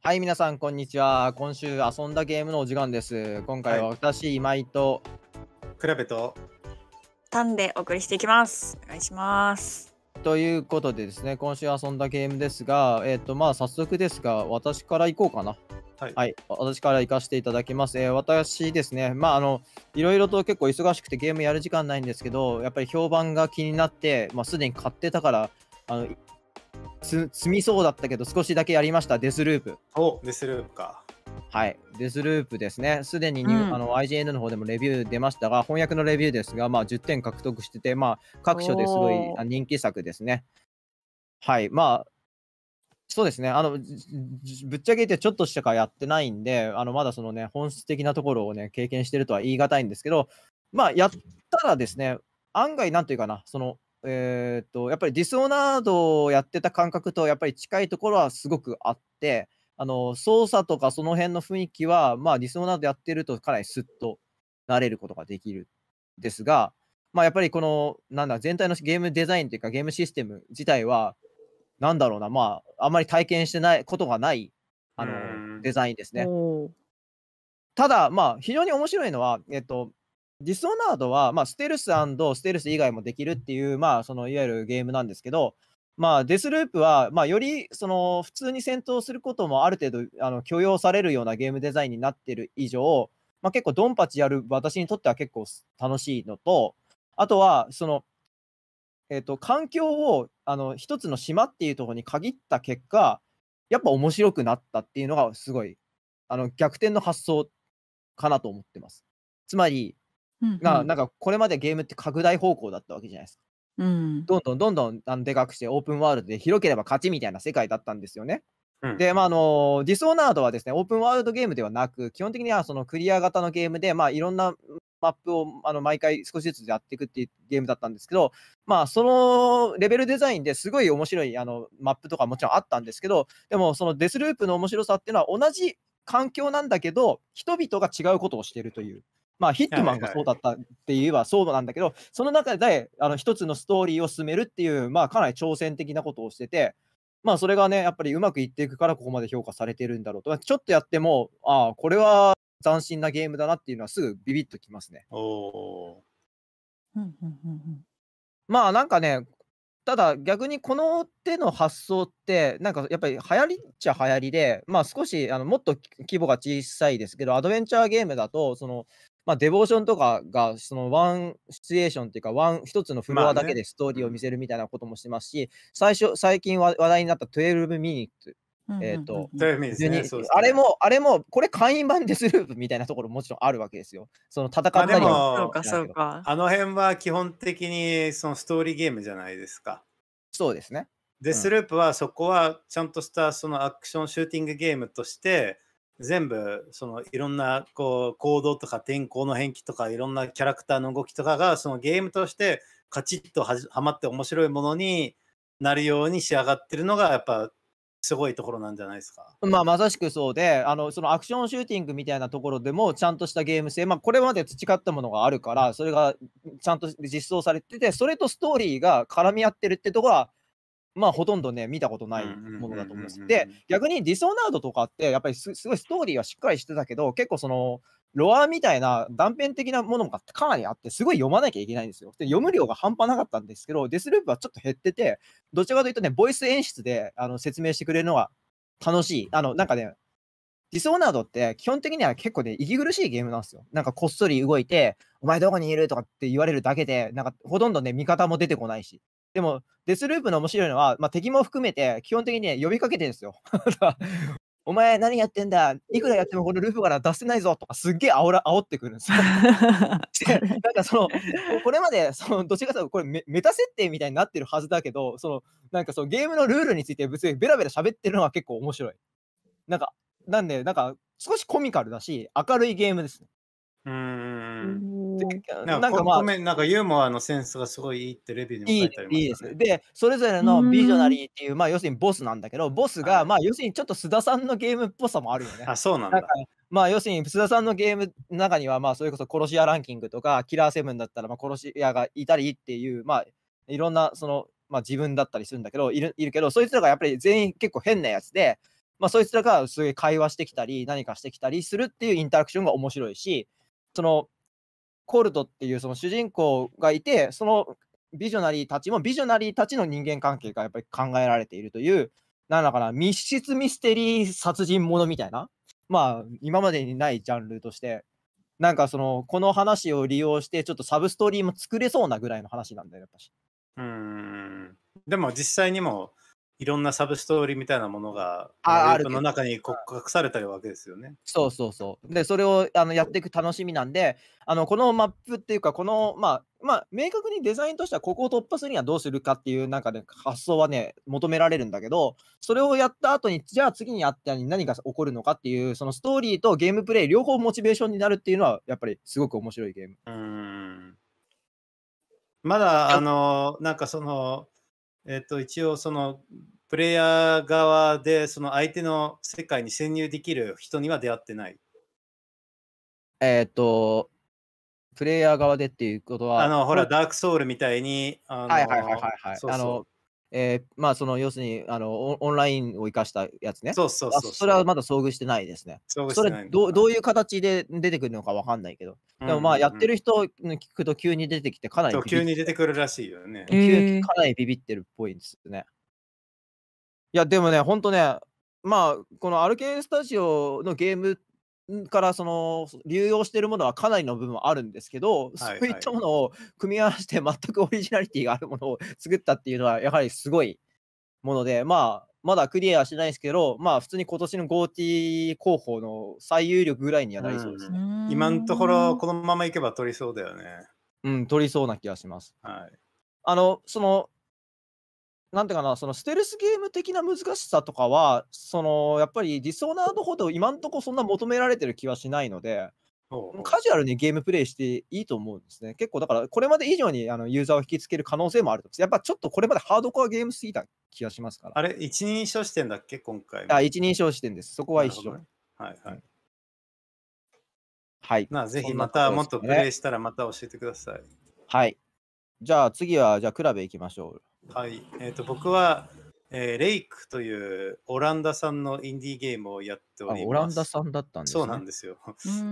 はい、皆さん、こんにちは。今週遊んだゲームのお時間です。今回は私、今井と、比べと、タンでお送りしていきます。お願いします。ということでですね、今週遊んだゲームですが、えっ、ー、と、まあ、早速ですが、私から行こうかな。はい、はい、私から行かせていただきます。えー、私ですね、まあ、あの、いろいろと結構忙しくてゲームやる時間ないんですけど、やっぱり評判が気になって、まあ、すでに買ってたから、あの積みそうだったけど少しだけやりましたデスループおデスループかはいデスループですねすでに、うん、あの IGN の方でもレビュー出ましたが翻訳のレビューですが、まあ、10点獲得してて、まあ、各所ですごい人気作ですねはいまあそうですねあのぶっちゃけ言ってちょっとしかやってないんであのまだそのね本質的なところをね経験してるとは言い難いんですけどまあやったらですね案外なんというかなそのえっ、ー、と、やっぱりディスオナードをやってた感覚とやっぱり近いところはすごくあって、あの、操作とかその辺の雰囲気は、まあ、ディスオナードやってるとかなりスッと慣れることができるんですが、まあ、やっぱりこの、なんだ、全体のゲームデザインというかゲームシステム自体は、なんだろうな、まあ、あんまり体験してないことがない、あの、デザインですね。ただ、まあ、非常に面白いのは、えっと、ディソナードは、まあ、ステルスステルス以外もできるっていう、まあ、そのいわゆるゲームなんですけど、まあ、デスループは、まあ、よりその普通に戦闘することもある程度あの許容されるようなゲームデザインになってる以上、まあ、結構ドンパチやる私にとっては結構楽しいのと、あとはその、えーと、と環境をあの一つの島っていうところに限った結果、やっぱ面白くなったっていうのがすごいあの逆転の発想かなと思ってます。つまり、が、なんかこれまでゲームって拡大方向だったわけじゃないですか。うん、どんどんどんどんあのでかくしてオープンワールドで広ければ勝ちみたいな世界だったんですよね。うん、で、まあ、あのディソーナードはですねオープンワールドゲームではなく基本的にはそのクリア型のゲームで、まあ、いろんなマップをあの毎回少しずつやっていくっていうゲームだったんですけど、まあ、そのレベルデザインですごい面白いあのマップとかもちろんあったんですけどでもそのデスループの面白さっていうのは同じ環境なんだけど人々が違うことをしてるという。まあ、ヒットマンがそうだったって言えばそうなんだけど、その中で一つのストーリーを進めるっていう、まあ、かなり挑戦的なことをしてて、まあ、それがね、やっぱりうまくいっていくから、ここまで評価されてるんだろうと、ちょっとやっても、ああ、これは斬新なゲームだなっていうのは、すぐビビッときますね。おまあ、なんかね、ただ逆にこの手の発想ってなんかやっぱり流行りっちゃ流行りでまあ少しあのもっと規模が小さいですけどアドベンチャーゲームだとそのまあ、デボーションとかが、そのワンシチュエーションっていうか、ワン、一つのフロアだけでストーリーを見せるみたいなこともしますし、最初、最近話題になった12ミニッツ。えっ、ー、と、あれも、あれも、これ会員版デスループみたいなところもちろんあるわけですよ。その戦ったりか、あの辺は基本的にそのストーリーゲームじゃないですか。そうですね。デスループはそこはちゃんとしたそのアクションシューティングゲームとして、全部そのいろんなこう行動とか天候の変化とかいろんなキャラクターの動きとかがそのゲームとしてカチッとはまって面白いものになるように仕上がってるのがやっぱすごいところなんじゃないですか。まあ、まさしくそうで、あのそのアクションシューティングみたいなところでも、ちゃんとしたゲーム性、まあ、これまで培ったものがあるから、それがちゃんと実装されてて、それとストーリーが絡み合ってるってところは、まあ、ほとんどね、見たことないものだと思うんです。で、逆にディソナードとかって、やっぱりすごいストーリーはしっかりしてたけど、結構その、ロアみたいな断片的なものがかなりあって、すごい読まなきゃいけないんですよ。で読む量が半端なかったんですけど、デスループはちょっと減ってて、どちらかというとね、ボイス演出であの説明してくれるのが楽しい。あの、なんかね、ディソーナードって基本的には結構ね、息苦しいゲームなんですよ。なんかこっそり動いて、お前どこにいるとかって言われるだけで、なんかほとんどね、味方も出てこないし。でも、デスループの面白いのは、まあ、敵も含めて、基本的に、ね、呼びかけてるんですよ。お前何やってんだいくらやってもこのループから出せないぞとかすっげえ煽ら煽ってくるんですよ。なんかそのこれまでそのどっちかというとこれメメタ設定みたいになってるはずだけどそのなんかそのゲームのルールについて別にベラベラ喋ってるのは結構面白い。なんかなんでなんか少しコミカルだし明るいゲームですね。うん。なんかまあ、なんかユーモアのセンスがすごいいいってレビューにも書いてありましたね、ね、いいです。で、それぞれのビジョナリーっていう、まあ要するにボスなんだけど、ボスが、はい、まあ要するにちょっと須田さんのゲームっぽさもあるよね。あ、そうなんだ。なんまあ要するに須田さんのゲームの中には、まあそれこそ殺し屋ランキングとか、キラーセブンだったら、まあ殺し屋がいたりっていう、まあいろんなその、まあ自分だったりするんだけど、いるいるけど、そいつらがやっぱり全員結構変なやつで、まあそいつらがすごい会話してきたり、何かしてきたりするっていうインタラクションが面白いし、そのコルトっていうその主人公がいてそのビジョナリーたちもビジョナリーたちの人間関係がやっぱり考えられているというなんだかな密室ミステリー殺人者みたいなまあ今までにないジャンルとしてなんかそのこの話を利用してちょっとサブストーリーも作れそうなぐらいの話なんだよやっぱし。うんでも実際にもいろんなサブストーリーみたいなものが、ああるの中に隠されてるわけですよね。そうそうそう。で、それをあのやっていく楽しみなんで、あのこのマップっていうか、この、まあ、まあ、明確にデザインとしては、ここを突破するにはどうするかっていう、なんかね、発想はね、求められるんだけど、それをやった後に、じゃあ次にやったに何が起こるのかっていう、そのストーリーとゲームプレイ、両方モチベーションになるっていうのは、やっぱりすごく面白いゲーム。うん。まだ、あの、なんかその、えっと、一応そのプレイヤー側でその相手の世界に潜入できる人には出会ってない。えっ、と、プレイヤー側でっていうことは。あの、ほら、ダークソウルみたいに、あの、はいはいはいはい、はいそうそう。あの、えー、まあその要するにあのオンラインを生かしたやつね。そうそうそうそれはまだ遭遇してないですね。それどどういう形で出てくるのかわかんないけど、でもまあやってる人に聞くと急に出てきてかなりビビ急に出てくるらしいよね。急かなりビビってるっぽいんですね。いやでもね、ほんとね、まあこのアルケンスタジオのゲームからその流用しているものはかなりの部分あるんですけど、はいはい、そういったものを組み合わせて全くオリジナリティがあるものを作ったっていうのはやはりすごいもので、まあ、まだクリアはしてないですけど、まあ、普通に今年の GoT 広報の最有力ぐらいにはなりそうですね。今のところ、このままいけば取りそうだよね。うん、取りそうな気がします。はい、あのそのなんていうかな、そのステルスゲーム的な難しさとかは、そのやっぱりディソーナードほど今んとこそんな求められてる気はしないので、カジュアルにゲームプレイしていいと思うんですね。結構だから、これまで以上にあのユーザーを引きつける可能性もあるとやっぱちょっとこれまでハードコアゲームすぎた気がしますから。あれ、一人称視点だっけ、今回。あ、一人称視点です。そこは一緒。はいはい。はい。まあ、ぜひまたもっとプレイしたらまた教えてください。ね、はい。じゃあ次は、じゃあ、クラベいきましょう。はい。えっ、ー、と、僕は、えー、レイクというオランダ産のインディーゲームをやっております。オランダ産だったんですね。そうなんですよ。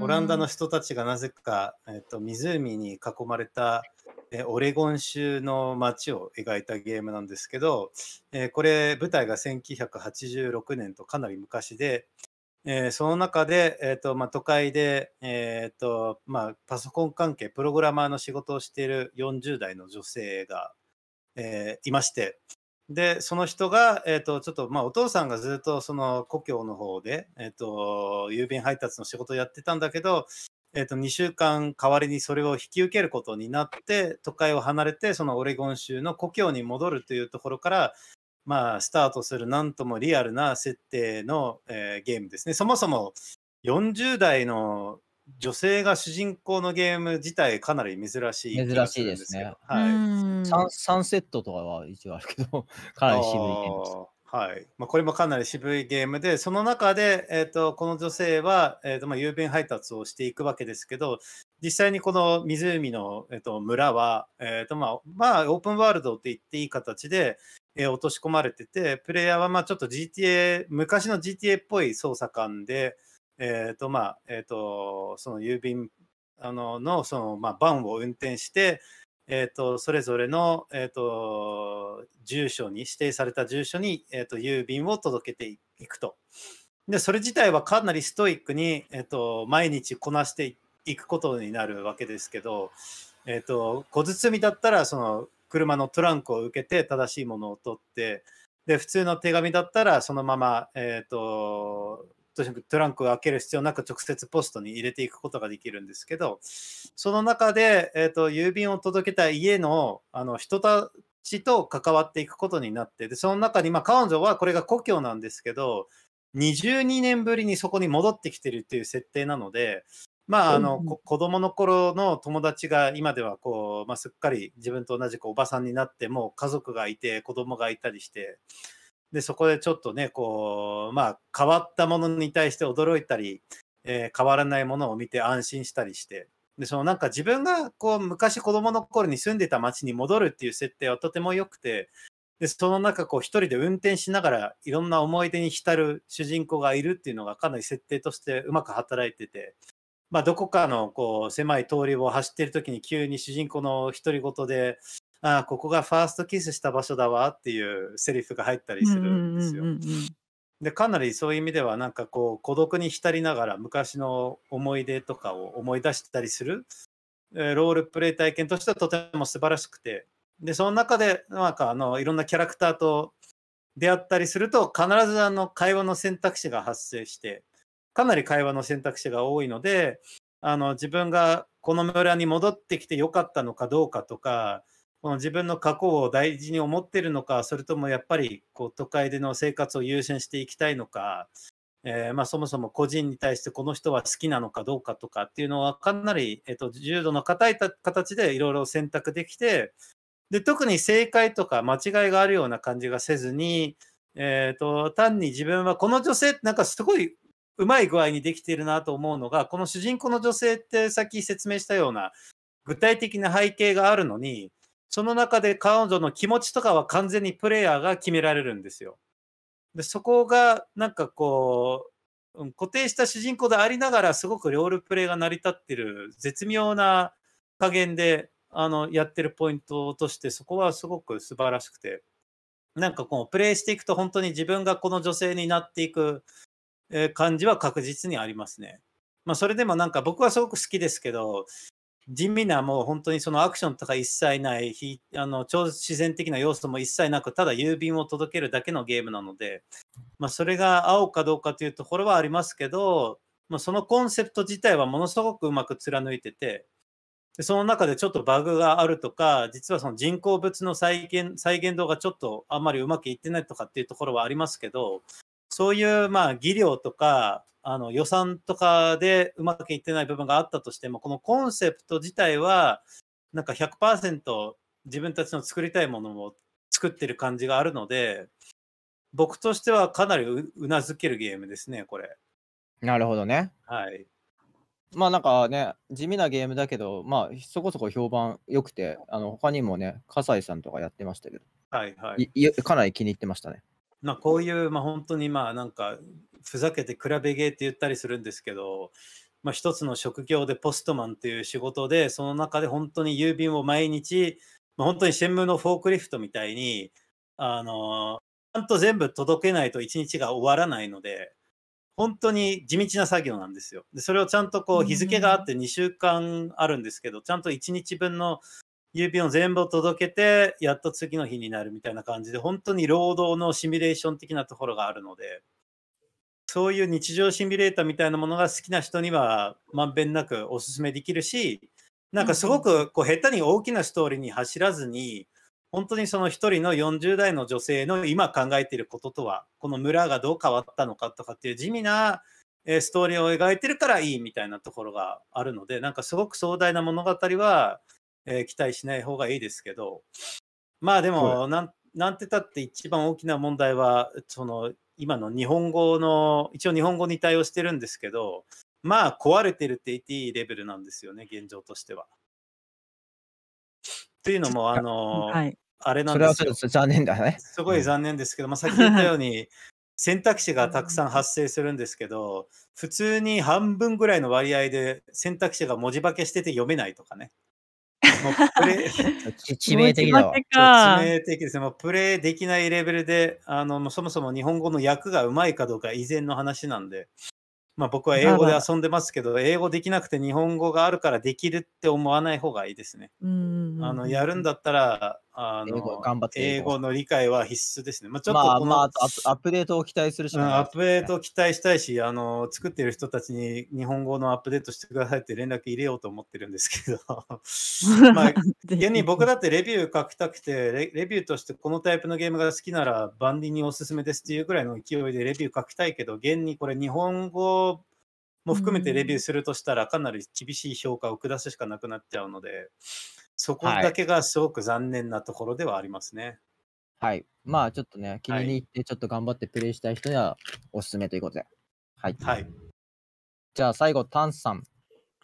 オランダの人たちがなぜか、えっ、ー、と、湖に囲まれた、えー、オレゴン州の街を描いたゲームなんですけど、えー、これ、舞台が1986年とかなり昔で、えー、その中で、えーとまあ、都会で、えーとまあ、パソコン関係、プログラマーの仕事をしている40代の女性が、えー、いまして、で、その人が、えー、と、ちょっと、まあ、お父さんがずっと、その、故郷の方で、えっ、ー、と、郵便配達の仕事をやってたんだけど、えっ、と、2週間代わりにそれを引き受けることになって、都会を離れて、そのオレゴン州の故郷に戻るというところから、まあ、スタートするなんともリアルな設定の、えー、ゲームですね。そもそも40代の女性が主人公のゲーム自体かなり珍しい珍しいですね。はい。サンセットとかは一応あるけど、かなり渋いゲームです。はいまあ、これもかなり渋いゲームで、その中で、えーと、この女性は、えーとまあ、郵便配達をしていくわけですけど、実際にこの湖の、えーと、村は、えーとまあ、まあ、オープンワールドって言っていい形で、えー、落とし込まれてて、プレイヤーはまあちょっと GTA、昔の GTA っぽい操作感で、えっ、ー、とまあ、えっ、ー、と、その郵便あののその、まあ、バンを運転して、えーと、それぞれの、えーと、住所に指定された住所に、えーと、郵便を届けていくとでそれ自体はかなりストイックに、えー、と毎日こなしていくことになるわけですけど、えー、と小包みだったらその車のトランクを受けて正しいものを取ってで普通の手紙だったらそのまま、えー、ととにかくトランクを開ける必要なく直接ポストに入れていくことができるんですけど、その中で、えーと、郵便を届けた家のあの人たちと関わっていくことになって、でその中に、まあ、彼女はこれが故郷なんですけど、22年ぶりにそこに戻ってきてるっていう設定なので、まあ、あの、子供の頃の友達が今ではこう、まあ、すっかり自分と同じおばさんになって、もう家族がいて、子供がいたりして、で、そこでちょっとね、こう、まあ、変わったものに対して驚いたり、えー、変わらないものを見て安心したりして、で、そのなんか自分がこう、昔子供の頃に住んでた町に戻るっていう設定はとても良くて、で、その中こう、一人で運転しながらいろんな思い出に浸る主人公がいるっていうのがかなり設定としてうまく働いてて、まあ、どこかのこう狭い通りを走ってる時に急に主人公の独り言であここがファーストキスした場所だわっていうセリフが入ったりするんですよ。でかなりそういう意味ではなんかこう孤独に浸りながら昔の思い出とかを思い出したりする、えー、ロールプレイ体験としてはとても素晴らしくてでその中でなんかあのいろんなキャラクターと出会ったりすると必ずあの会話の選択肢が発生してかなり会話の選択肢が多いのであの自分がこの村に戻ってきてよかったのかどうかとかこの自分の過去を大事に思ってるのか、それともやっぱりこう都会での生活を優先していきたいのか、えー、まあ、そもそも個人に対してこの人は好きなのかどうかとかっていうのはかなり、えー、と重度の硬い形でいろいろ選択できてで特に正解とか間違いがあるような感じがせずに、えーと、単に自分はこの女性ってなんかすごいうまい具合にできているなと思うのがこの主人公の女性ってさっき説明したような具体的な背景があるのにその中で彼女の気持ちとかは完全にプレイヤーが決められるんですよ。でそこがなんかこう、固定した主人公でありながらすごくロールプレイが成り立ってる絶妙な加減であのやってるポイントとしてそこはすごく素晴らしくてなんかこうプレイしていくと本当に自分がこの女性になっていく感じは確実にありますね。まあ、それでもなんか僕はすごく好きですけど地味なもう本当にそのアクションとか一切ないあの超自然的な要素も一切なくただ郵便を届けるだけのゲームなので、まあ、それが合うかどうかというところはありますけど、まあ、そのコンセプト自体はものすごくうまく貫いててでその中でちょっとバグがあるとか実はその人工物の再現再現度がちょっとあんまりうまくいってないとかっていうところはありますけどそういうまあ技量とかあの予算とかでうまくいってない部分があったとしてもこのコンセプト自体はなんか100%自分たちの作りたいものを作ってる感じがあるので僕としてはかなりうなずけるゲームですねこれ。なるほどね。はい。まあなんかね、地味なゲームだけど、まあそこそこ評判良くて、あの他にもね、笠井さんとかやってましたけど、はいはい。いかなり気に入ってましたね。まあ、こういう、まあ、本当にまあなんかふざけて比べゲーって言ったりするんですけど、まあ、一つの職業でポストマンっていう仕事でその中で本当に郵便を毎日、まあ、本当に新聞のフォークリフトみたいにあのちゃんと全部届けないと一日が終わらないので本当に地道な作業なんですよでそれをちゃんとこう日付があって2週間あるんですけどちゃんと1日分の指を全部届けて、やっと次の日になるみたいな感じで、本当に労働のシミュレーション的なところがあるので、そういう日常シミュレーターみたいなものが好きな人にはまんべんなくおすすめできるし、なんかすごくこう下手に大きなストーリーに走らずに、本当にその一人の40代の女性の今考えていることとは、この村がどう変わったのかとかっていう地味なストーリーを描いてるからいいみたいなところがあるので、なんかすごく壮大な物語は、えー、期待しない方がいいですけど、まあでも、なんなんてたって一番大きな問題は、その今の日本語の、一応日本語に対応してるんですけど、まあ壊れてるって言っていいレベルなんですよね、現状としては。というのも、あの、はい、あれなんですよ。そ残念だね。すごい残念ですけど、まあ、き言ったように、選択肢がたくさん発生するんですけど、普通に半分ぐらいの割合で選択肢が文字化けしてて読めないとかね。もうプレイ 致命的だわ。致命的ですね。もうプレイできないレベルで、あのそもそも日本語の訳がうまいかどうか以前の話なんで、まあ、僕は英語で遊んでますけど、英語できなくて日本語があるからできるって思わない方がいいですね。あのやるんだったら、あの英語頑張って英語の理解は必須ですね。まあ、ちょっとまあ、まあ、アップデートを期待するし、ねうん、アップデートを期待したいし、あの作ってる人たちに日本語のアップデートしてくださいって連絡入れようと思ってるんですけど、まあ、現に僕だってレビュー書きたくてレ、レビューとしてこのタイプのゲームが好きなら万ィにおすすめですっていうぐらいの勢いでレビュー書きたいけど、現にこれ日本語も含めてレビューするとしたらかなり厳しい評価を下すしかなくなっちゃうので、そこだけがすごく残念なところではありますね。はい。まあちょっとね、気に入ってちょっと頑張ってプレイしたい人にはおすすめということで。はい。はい、じゃあ最後、タンさん。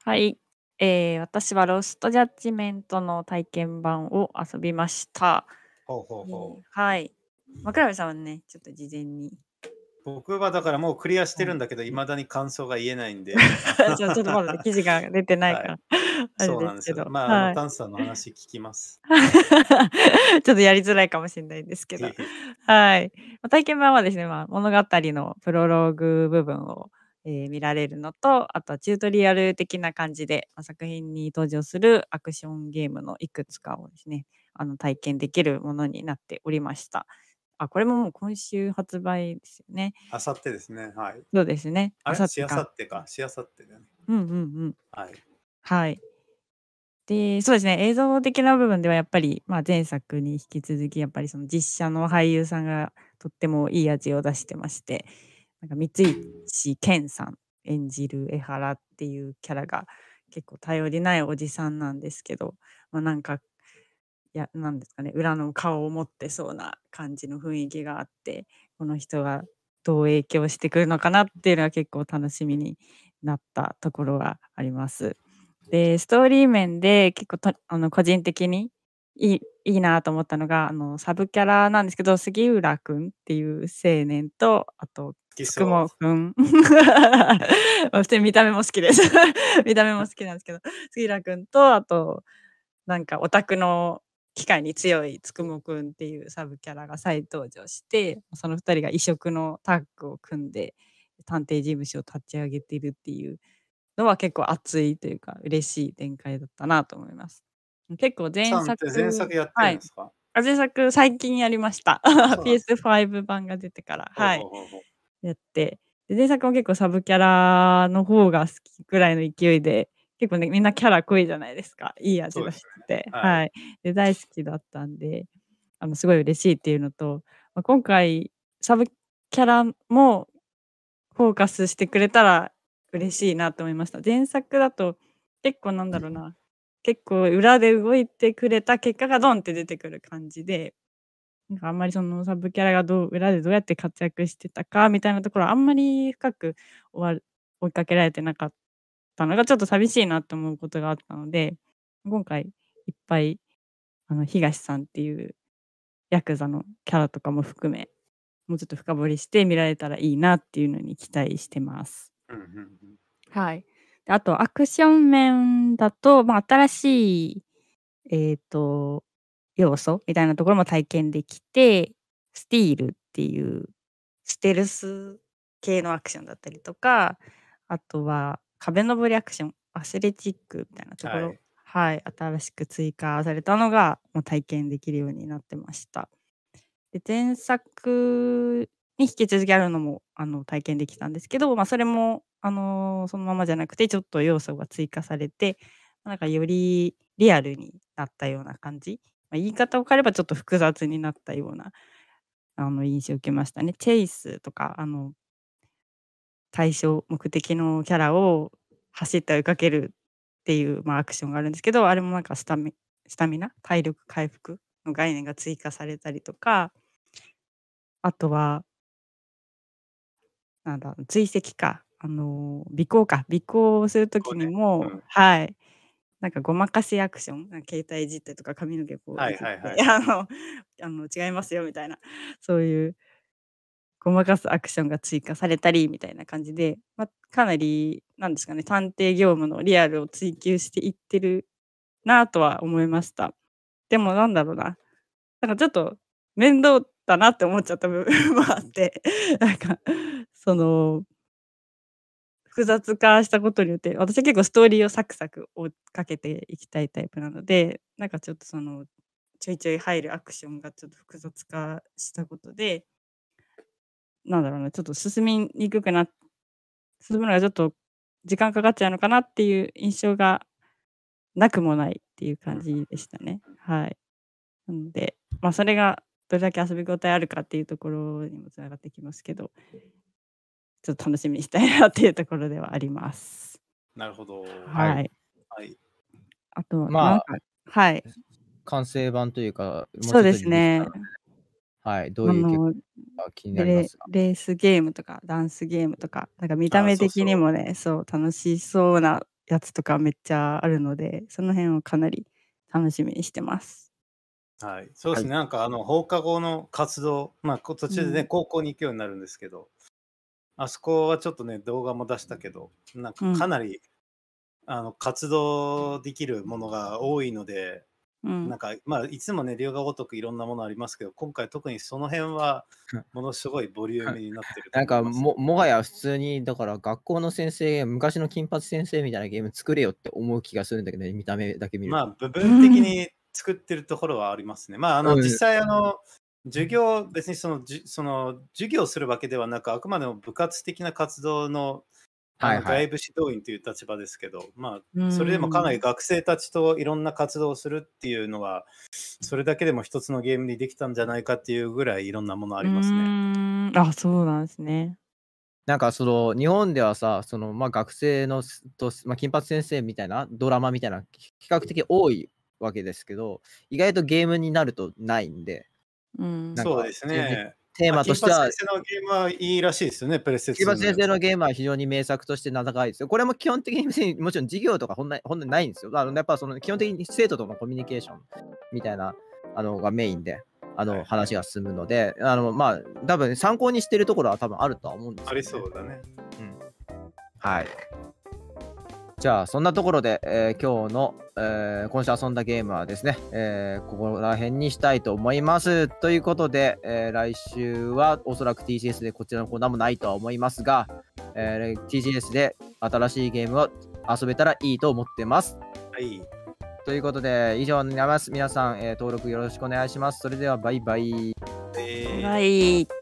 はい。えー、私はロストジャッジメントの体験版を遊びました。ほうほうほう。はい。枕部さんはね、ちょっと事前に僕はだからもうクリアしてるんだけど、い、ま、だに感想が言えないんで。ちょっとまだ、ね、記事が出てないから。はい、そうなんですけど。まあ、はい、タンさんの話聞きます。ちょっとやりづらいかもしれないんですけど。はい。体験版はですね、まあ、物語のプロローグ部分を、えー、見られるのと、あとはチュートリアル的な感じで、まあ、作品に登場するアクションゲームのいくつかをですね、あの体験できるものになっておりました。あ、これももう今週発売ですよね。あさってですね。はい。そうですね。あさってか。かしあさってだね。うんうんうん。はい。はい。でそうですね映像的な部分ではやっぱり、まあ、前作に引き続きやっぱりその実写の俳優さんがとってもいい味を出してましてなんか三石健さん演じる江原っていうキャラが結構頼りないおじさんなんですけど、まあ、なんかやなんですかね裏の顔を持ってそうな感じの雰囲気があってこの人がどう影響してくるのかなっていうのは結構楽しみになったところがあります。でストーリー面で結構あの個人的にいいいいなと思ったのがあのサブキャラなんですけど杉浦君っていう青年とあとつくもくんそして見た目も好きです 見た目も好きなんですけど杉浦君とあとなんかオタクの機械に強いつくもくんっていうサブキャラが再登場してその2人が異色のタッグを組んで探偵事務所を立ち上げているっていうのは結構熱いというか嬉しい展開だったなと思います。結構前作前作やってるんですか、はい、前作最近やりました PS5 版が出てからはいやってで前作も結構サブキャラの方が好きくらいの勢いで結構ね、みんなキャラ濃いじゃないですか。いい味がしてて、ねはい、はい。で、大好きだったんで、あの、すごい嬉しいっていうのと、まあ、今回、サブキャラもフォーカスしてくれたら嬉しいなと思いました。前作だと、結構なんだろうな、結構裏で動いてくれた結果がドンって出てくる感じで、なんかあんまりそのサブキャラがどう裏でどうやって活躍してたかみたいなところあんまり深く追いかけられてなかったのがちょっと寂しいなって思うことがあったので今回いっぱいあの東さんっていうヤクザのキャラとかも含めもうちょっと深掘りして見られたらいいなっていうのに期待してます。はいあとアクション面だと、まあ、新しい、えーと要素みたいなところも体験できてスティールっていうステルス系のアクションだったりとかあとは壁登りアクションアスレチックみたいなところ、はい、はい、新しく追加されたのがもう体験できるようになってました。で前作に引き続きあるのもあの体験できたんですけど、まあ、それも、あのー、そのままじゃなくてちょっと要素が追加されてなんかよりリアルになったような感じ、まあ、言い方を変えればちょっと複雑になったようなあの印象を受けましたね。チェイスとかあの対象目的のキャラを走って追いかけるっていう、まあ、アクションがあるんですけどあれもなんかスタミスタミナ体力回復の概念が追加されたりとかあとはなんだ追跡かあの尾行か尾行をする時にも、ねうん、はいなんかごまかしアクション携帯実態とか髪の毛こう、はいはいはい、あの違いますよみたいなそういうごまかすアクションが追加されたりみたいな感じで、まあ、かなりなんですかね探偵業務のリアルを追求していってるなとは思いましたでもなんだろうななんかちょっと面倒だなって思っちゃった部分もあって なんかその複雑化したことによって私は結構ストーリーをサクサク追っかけていきたいタイプなのでなんかちょっとそのちょいちょい入るアクションがちょっと複雑化したことでなんだろうな、ちょっと進みにくくな、進むのがちょっと時間かかっちゃうのかなっていう印象がなくもないっていう感じでしたね。はい。なので、まあ、それがどれだけ遊び応えあるかっていうところにもつながってきますけど、ちょっと楽しみにしたいなっていうところではあります。なるほど。はい。はい、あとは、まあ、はい。完成版というか、そうですね。はい、どういう結の果が気になりまレすかレースゲームとかダンスゲームとか、なんか見たああ、目そう的にそもう。ね、そう楽しそうなやつとかめっちゃあるので、その辺をかなり楽しみにしてます。はい、そうではすい。ね、なんかあの放課後の活動、まあ、こ途中でね、ん。高校に行くようになるんですけど、あそこはちょっとね、動画も出したけど、なんかかなりあの活動できるものが多いので、なんか、まあ、いつもね、両側ごとくいろんなものありますけど、今回特にその辺は、ものすごいボリュームになってる。なんかも、もはや普通に、だから学校の先生、昔の金髪先生みたいなゲーム作れよって思う気がするんだけど、ね、見た目だけ見ると。まあ、部分的に作ってるところはありますね。まあ、あの、実際、あの、授業、別にその、じその授業するわけではなく、あくまでも部活的な活動のはいはい、外部指導員という立場ですけど、まあ、それでもかなり学生たちといろんな活動をするっていうのは、それだけでも一つのゲームにできたんじゃないかっていうぐらいいろんなものありますね。あ、そうなんですね。なんかその日本ではさ、そのまあ、学生のと、まあ、金八先生みたいなドラマみたいな比較的多いわけですけど、意外とゲームになるとないんで、うん、んそうですね。テーマとしては。金八先生のゲームはいいらしいですよね、プレステ金先生のゲームは非常に名作として名高いですよ。これも基本的にもちろん授業とか本来本ないんですよ。あのやっぱその基本的に生徒とのコミュニケーションみたいなあのがメインで。あの話が進むので、はい、あのまあ多分参考にしてるところは多分あるとは思うんですけど、ね、ありそうだね。うん。はい。じゃあそんなところで、えー、今日の、えー、今週遊んだゲームはですね、えー、ここら辺にしたいと思います。ということで、え来週はおそらく TCS でこちらのコーナーもないとは思いますが、え t g s で新しいゲームを遊べたらいいと思ってます。はい。ということで以上になります。皆さん、え登録よろしくお願いします。それではバイバイ。えー、バイ。